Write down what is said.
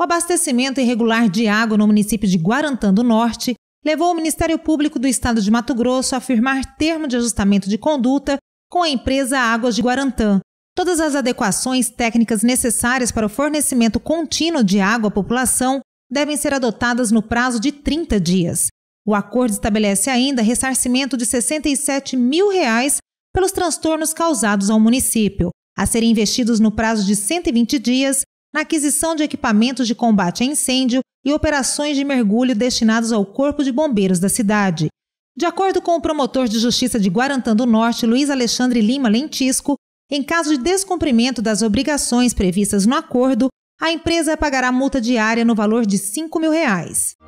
O abastecimento irregular de água no município de Guarantã do Norte levou o Ministério Público do Estado de Mato Grosso a firmar termo de ajustamento de conduta com a empresa Águas de Guarantã. Todas as adequações técnicas necessárias para o fornecimento contínuo de água à população devem ser adotadas no prazo de 30 dias. O acordo estabelece ainda ressarcimento de R$ 67 mil reais pelos transtornos causados ao município, a serem investidos no prazo de 120 dias na aquisição de equipamentos de combate a incêndio e operações de mergulho destinados ao Corpo de Bombeiros da cidade. De acordo com o promotor de justiça de Guarantã do Norte, Luiz Alexandre Lima Lentisco, em caso de descumprimento das obrigações previstas no acordo, a empresa pagará multa diária no valor de R$ 5 mil. Reais.